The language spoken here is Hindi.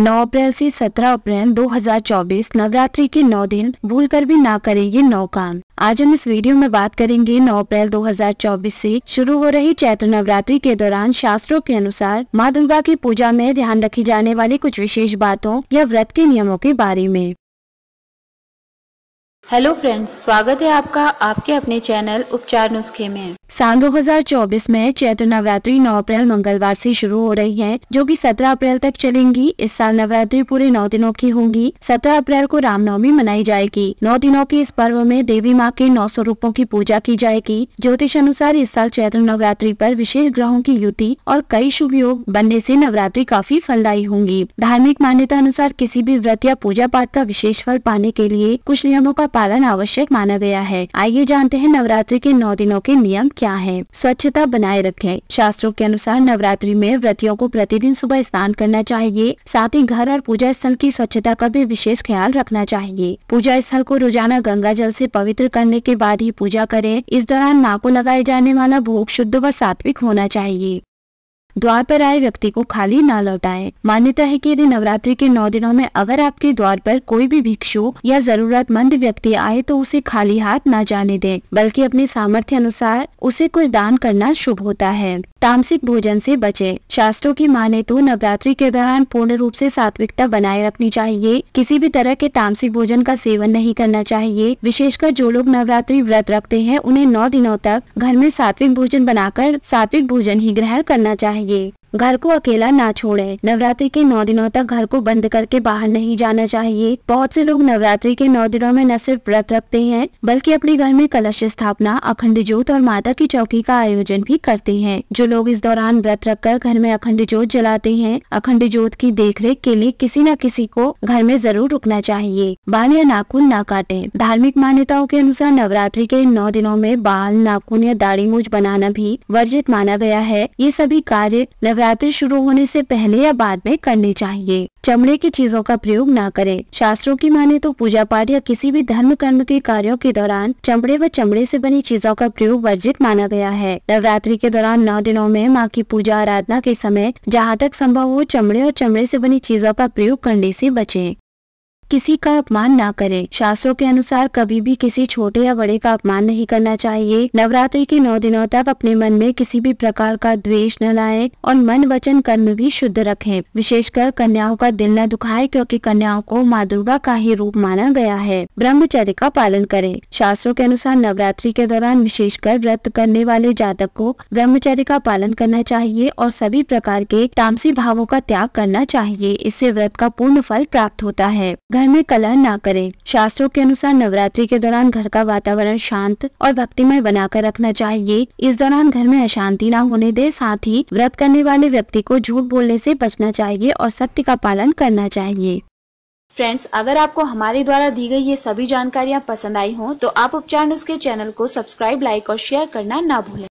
9 अप्रैल से 17 अप्रैल 2024 नवरात्रि के 9 दिन भूल कर भी ना करें ये नौ काम आज हम इस वीडियो में बात करेंगे 9 अप्रैल 2024 से शुरू हो रही चैत्र नवरात्रि के दौरान शास्त्रों के अनुसार माँ दुर्गा की पूजा में ध्यान रखी जाने वाली कुछ विशेष बातों या व्रत के नियमों के बारे में हेलो फ्रेंड्स स्वागत है आपका आपके अपने चैनल उपचार नुस्खे में साल 2024 में चैत्र नवरात्रि 9 अप्रैल मंगलवार से शुरू हो रही है जो कि 17 अप्रैल तक चलेंगी इस साल नवरात्रि पूरे नौ दिनों की होंगी 17 अप्रैल को रामनवमी मनाई जाएगी नौ दिनों के इस पर्व में देवी माँ के नौ स्वरूपों की पूजा की जाएगी ज्योतिष अनुसार इस साल चैत्र नवरात्रि पर विशेष ग्रहों की युति और कई शुभ योग बनने ऐसी नवरात्रि काफी फलदायी होंगी धार्मिक मान्यता अनुसार किसी भी व्रत या पूजा पाठ का विशेष फल पाने के लिए कुछ नियमों का पालन आवश्यक माना गया है आइए जानते हैं नवरात्रि के नौ दिनों के नियम क्या है स्वच्छता बनाए रखें शास्त्रों के अनुसार नवरात्रि में व्रतियों को प्रतिदिन सुबह स्नान करना चाहिए साथ ही घर और पूजा स्थल की स्वच्छता का भी विशेष ख्याल रखना चाहिए पूजा स्थल को रोजाना गंगा जल से पवित्र करने के बाद ही पूजा करें इस दौरान माँ को लगाए जाने वाला भोग शुद्ध व सात्विक होना चाहिए द्वार पर आए व्यक्ति को खाली न लौटाए मान्यता है कि यदि नवरात्रि के नौ दिनों में अगर आपके द्वार पर कोई भी भिक्षु या जरूरतमंद व्यक्ति आए तो उसे खाली हाथ न जाने दें बल्कि अपने सामर्थ्य अनुसार उसे कुछ दान करना शुभ होता है तामसिक भोजन से बचें। शास्त्रों की माने तो नवरात्रि के दौरान पूर्ण रूप से सात्विकता बनाए रखनी चाहिए किसी भी तरह के तामसिक भोजन का सेवन नहीं करना चाहिए विशेषकर जो लोग नवरात्रि व्रत रखते हैं उन्हें नौ दिनों तक घर में सात्विक भोजन बनाकर सात्विक भोजन ही ग्रहण करना चाहिए घर को अकेला ना छोड़े नवरात्रि के नौ दिनों तक घर को बंद करके बाहर नहीं जाना चाहिए बहुत से लोग नवरात्रि के नौ दिनों में न सिर्फ व्रत रखते हैं बल्कि अपने घर में कलश स्थापना अखंड ज्योत और माता की चौकी का आयोजन भी करते हैं जो लोग इस दौरान व्रत रखकर घर में अखंड ज्योत जलाते हैं अखंड ज्योत की देख के लिए किसी न किसी को घर में जरूर रुकना चाहिए बाल या नाखून न काटे धार्मिक मान्यताओं के अनुसार नवरात्रि के नौ दिनों में बाल नाखून या दाढ़ी मूछ बनाना भी वर्जित माना गया है ये सभी कार्य नवरात्रि शुरू होने से पहले या बाद में करनी चाहिए चमड़े की चीजों का प्रयोग न करें शास्त्रों की माने तो पूजा पाठ या किसी भी धर्म कर्म के कार्यों के दौरान चमड़े व चमड़े से बनी चीजों का प्रयोग वर्जित माना गया है नवरात्रि के दौरान नौ दिनों में माँ की पूजा आराधना के समय जहाँ तक संभव हो चमड़े और चमड़े से बनी चीजों का प्रयोग करने से बचें किसी का अपमान ना करें शास्त्रों के अनुसार कभी भी किसी छोटे या बड़े का अपमान नहीं करना चाहिए नवरात्रि के नौ दिनों तक अपने मन में किसी भी प्रकार का द्वेष न लाए और मन वचन कर्म भी शुद्ध रखें विशेषकर कन्याओं का दिल न दुखाए क्योंकि कन्याओं को माँ दुर्गा का ही रूप माना गया है ब्रह्मचर्य का पालन करे शास्त्रों के अनुसार नवरात्रि के दौरान विशेषकर व्रत करने वाले जातक को ब्रह्मचर्य का पालन करना चाहिए और सभी प्रकार के तामसी भावों का त्याग करना चाहिए इससे व्रत का पूर्ण फल प्राप्त होता है घर में कलह ना करें शास्त्रों के अनुसार नवरात्रि के दौरान घर का वातावरण शांत और भक्तिमय बनाकर रखना चाहिए इस दौरान घर में अशांति न होने दे साथ ही व्रत करने वाले व्यक्ति को झूठ बोलने से बचना चाहिए और सत्य का पालन करना चाहिए फ्रेंड्स अगर आपको हमारे द्वारा दी गई ये सभी जानकारियाँ पसंद आई हो तो आप उपचार उसके चैनल को सब्सक्राइब लाइक और शेयर करना न भूले